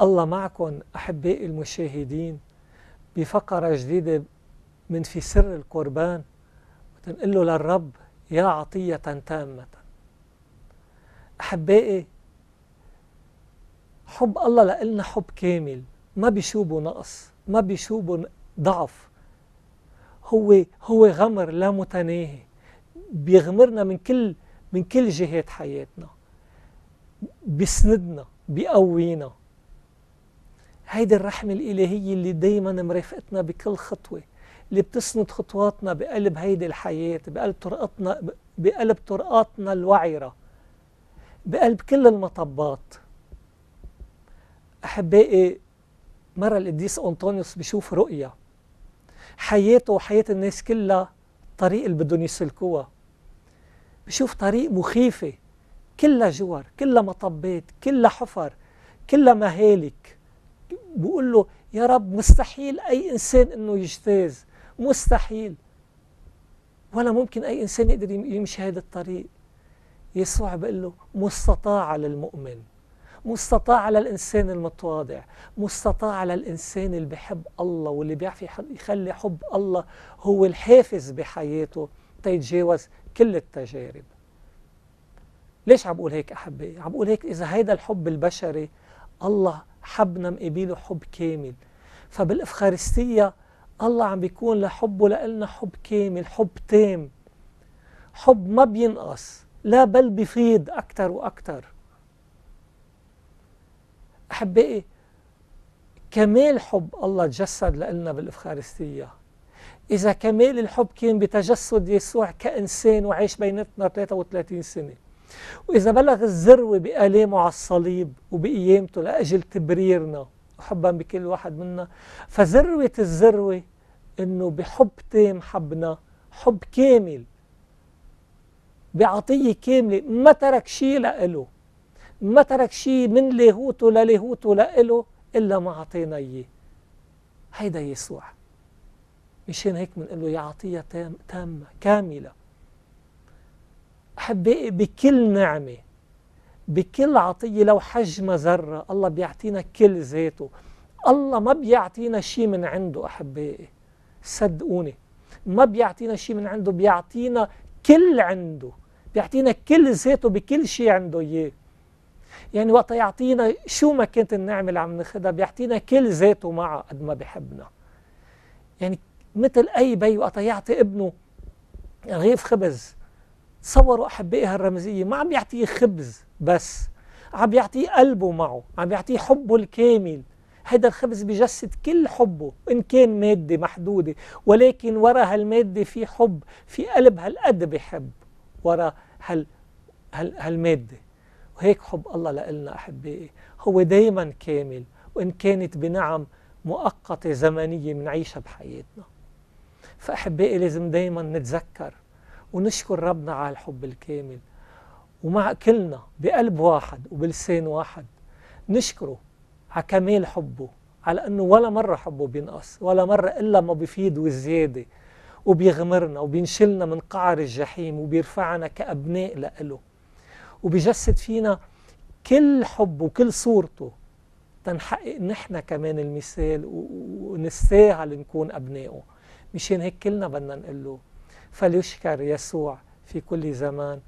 الله معكم أحبائي المشاهدين بفقرة جديدة من في سر القربان وتنقل له للرب يا عطية تامة أحبائي حب الله لإلنا حب كامل ما بيشوبه نقص ما بيشوبه ضعف هو هو غمر لا متناهي بيغمرنا من كل من كل جهات حياتنا بيسندنا بيقوينا هيدي الرحمة الإلهية اللي دايما مرافقتنا بكل خطوة اللي بتسند خطواتنا بقلب هيدي الحياة بقلب طرقاتنا بقلب طرقاتنا الوعرة بقلب كل المطبات أحبائي مرة القديس أنطونيوس بشوف رؤية حياته وحياة الناس كلها الطريق اللي بدهم يسلكوها بشوف طريق مخيفة كلها جوار كلها مطبات كلها حفر كلها مهالك بقول له يا رب مستحيل أي إنسان أنه يجتاز مستحيل ولا ممكن أي إنسان يقدر يمشي هذا الطريق يسوع بقول له مستطاع للمؤمن مستطاع للإنسان المتواضع مستطاع للإنسان اللي بحب الله واللي بيعرف يخلي حب الله هو الحافز بحياته تيتجاوز كل التجارب ليش عم بقول هيك أحبائي؟ عم بقول هيك إذا هيدا الحب البشري الله حبنا مقابله حب كامل فبالإفخارستية الله عم بيكون لحبه لنا حب كامل حب تام حب ما بينقص لا بل بيفيد أكثر وأكثر أحبائي كمال حب الله تجسد لنا بالإفخارستية إذا كمال الحب كان بتجسد يسوع كإنسان وعيش بيناتنا 33 سنة وإذا بلغ الذروة بآلامه على الصليب وبقيامته لأجل تبريرنا وحبا بكل واحد منا فذروة الذروة إنه بحب تام حبنا حب كامل بعطية كاملة ما ترك شيء لإله ما ترك شيء من لاهوته للاهوته لإله إلا ما أعطينا إياه هيدا يسوع مشان هيك بنقول له يعطيها عطية تامة كاملة الصالح بكل نعمة بكل عطية لو حجم ذرة الله بيعطينا كل ذاته الله ما بيعطينا شيء من عنده أحبائي صدقوني ما بيعطينا شيء من عنده بيعطينا كل عنده بيعطينا كل ذاته بكل شيء عنده إياه يعني وقت يعطينا شو ما كانت النعمة اللي عم ناخدها بيعطينا كل ذاته معه قد ما بحبنا يعني مثل أي بي وقت يعطي ابنه رغيف خبز صوروا أحبائها الرمزية ما عم يعطيه خبز بس عم يعطيه قلبه معه عم يعطيه حبه الكامل هيدا الخبز بجسد كل حبه إن كان مادة محدودة ولكن ورا هالمادة في حب في قلب هالقد بحب ورا هال هال هالمادة وهيك حب الله لنا أحبائي هو دايما كامل وإن كانت بنعم مؤقتة زمنية منعيشها بحياتنا فأحبائي لازم دايما نتذكر ونشكر ربنا على الحب الكامل ومع كلنا بقلب واحد وبلسان واحد نشكره على كمال حبه على أنه ولا مرة حبه بينقص ولا مرة إلا ما بيفيد وزياده وبيغمرنا وبينشلنا من قعر الجحيم وبيرفعنا كأبناء لإله وبيجسد فينا كل حبه وكل صورته تنحقق نحن كمان المثال ونستاهل نكون أبنائه مشان هيك كلنا بدنا نقول له فليشكر يسوع في كل زمان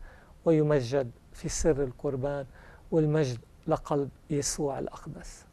ويمجد في سر القربان والمجد لقلب يسوع الأقدس